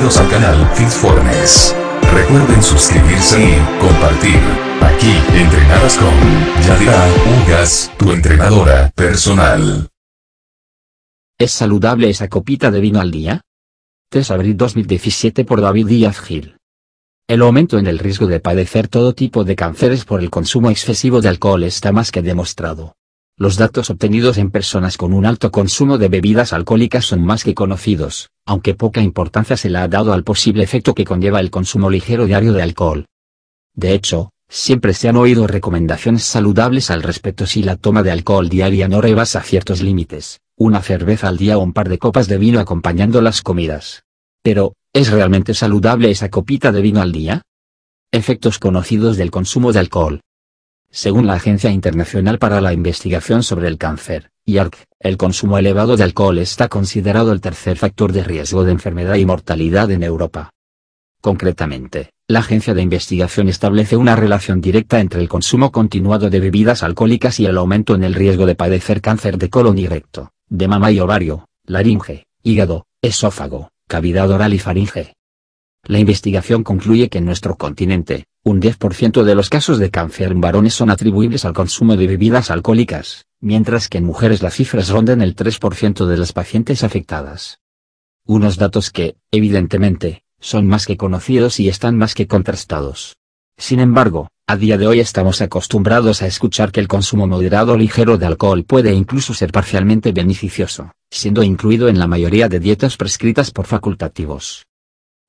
bienvenidos al canal FitFormes. Recuerden suscribirse y compartir. Aquí, entrenadas con Yadira Ugas, tu entrenadora personal. ¿Es saludable esa copita de vino al día? 3 abril 2017 por David Díaz Gil. El aumento en el riesgo de padecer todo tipo de cánceres por el consumo excesivo de alcohol está más que demostrado. Los datos obtenidos en personas con un alto consumo de bebidas alcohólicas son más que conocidos, aunque poca importancia se le ha dado al posible efecto que conlleva el consumo ligero diario de alcohol. De hecho, siempre se han oído recomendaciones saludables al respecto si la toma de alcohol diaria no rebasa ciertos límites, una cerveza al día o un par de copas de vino acompañando las comidas. Pero, ¿es realmente saludable esa copita de vino al día? Efectos conocidos del consumo de alcohol. Según la Agencia Internacional para la Investigación sobre el Cáncer, IARC, el consumo elevado de alcohol está considerado el tercer factor de riesgo de enfermedad y mortalidad en Europa. Concretamente, la agencia de investigación establece una relación directa entre el consumo continuado de bebidas alcohólicas y el aumento en el riesgo de padecer cáncer de colon y recto, de mama y ovario, laringe, hígado, esófago, cavidad oral y faringe. La investigación concluye que en nuestro continente, un 10% de los casos de cáncer en varones son atribuibles al consumo de bebidas alcohólicas, mientras que en mujeres las cifras rondan el 3% de las pacientes afectadas. Unos datos que, evidentemente, son más que conocidos y están más que contrastados. Sin embargo, a día de hoy estamos acostumbrados a escuchar que el consumo moderado o ligero de alcohol puede incluso ser parcialmente beneficioso, siendo incluido en la mayoría de dietas prescritas por facultativos.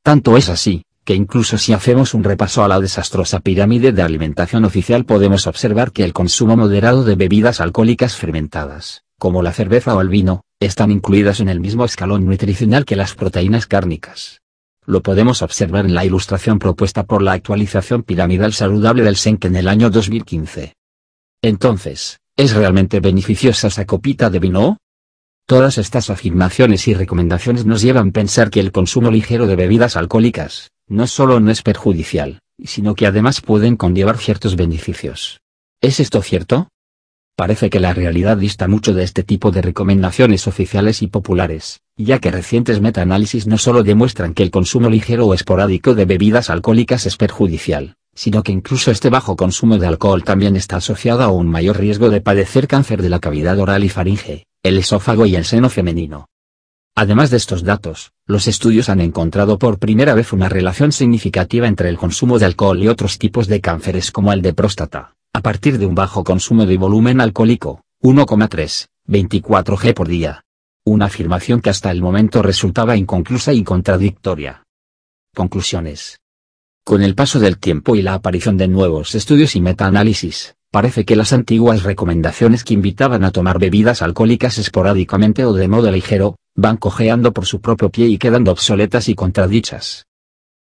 Tanto es así, que incluso si hacemos un repaso a la desastrosa pirámide de alimentación oficial podemos observar que el consumo moderado de bebidas alcohólicas fermentadas, como la cerveza o el vino, están incluidas en el mismo escalón nutricional que las proteínas cárnicas. Lo podemos observar en la ilustración propuesta por la actualización piramidal saludable del SENC en el año 2015. Entonces, ¿es realmente beneficiosa esa copita de vino? Todas estas afirmaciones y recomendaciones nos llevan a pensar que el consumo ligero de bebidas alcohólicas, no solo no es perjudicial, sino que además pueden conllevar ciertos beneficios. ¿Es esto cierto? Parece que la realidad dista mucho de este tipo de recomendaciones oficiales y populares, ya que recientes metaanálisis no solo demuestran que el consumo ligero o esporádico de bebidas alcohólicas es perjudicial, sino que incluso este bajo consumo de alcohol también está asociado a un mayor riesgo de padecer cáncer de la cavidad oral y faringe, el esófago y el seno femenino. Además de estos datos, los estudios han encontrado por primera vez una relación significativa entre el consumo de alcohol y otros tipos de cánceres como el de próstata, a partir de un bajo consumo de volumen alcohólico, 1,3, 24 G por día. Una afirmación que hasta el momento resultaba inconclusa y contradictoria. Conclusiones. Con el paso del tiempo y la aparición de nuevos estudios y metaanálisis, parece que las antiguas recomendaciones que invitaban a tomar bebidas alcohólicas esporádicamente o de modo ligero, van cojeando por su propio pie y quedando obsoletas y contradichas.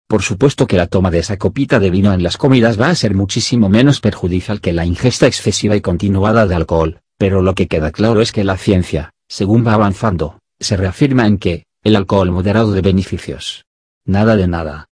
Por supuesto que la toma de esa copita de vino en las comidas va a ser muchísimo menos perjudicial que la ingesta excesiva y continuada de alcohol, pero lo que queda claro es que la ciencia, según va avanzando, se reafirma en que, el alcohol moderado de beneficios. Nada de nada.